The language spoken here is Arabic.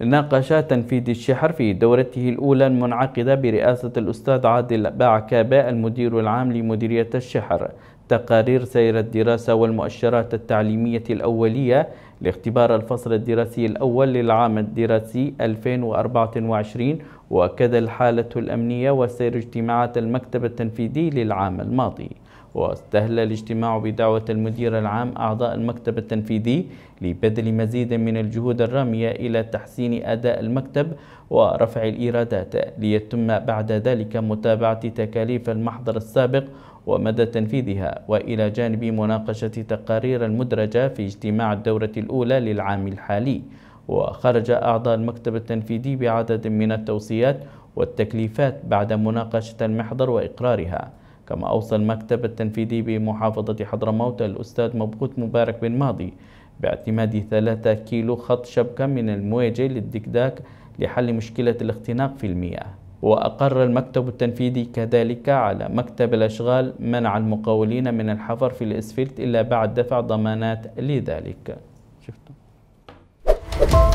ناقش تنفيذ الشحر في دورته الأولى المنعقدة برئاسة الأستاذ عادل باعكابا المدير العام لمديرية الشحر تقارير سير الدراسة والمؤشرات التعليمية الأولية لاختبار الفصل الدراسي الأول للعام الدراسي 2024 وكذا الحالة الأمنية وسير اجتماعات المكتب التنفيذي للعام الماضي واستهل الاجتماع بدعوة المدير العام أعضاء المكتب التنفيذي لبذل مزيد من الجهود الرامية إلى تحسين أداء المكتب ورفع الإيرادات ليتم بعد ذلك متابعة تكاليف المحضر السابق ومدى تنفيذها وإلى جانب مناقشة تقارير المدرجة في اجتماع الدورة الأولى للعام الحالي وخرج أعضاء المكتب التنفيذي بعدد من التوصيات والتكليفات بعد مناقشة المحضر وإقرارها كما أوصى المكتب التنفيذي بمحافظة حضرموت الأستاذ مبغوث مبارك بن ماضي باعتماد 3 كيلو خط شبكة من المواجه للدكداك لحل مشكلة الاختناق في المياه وأقر المكتب التنفيذي كذلك على مكتب الأشغال منع المقاولين من الحفر في الإسفلت إلا بعد دفع ضمانات لذلك شفتم.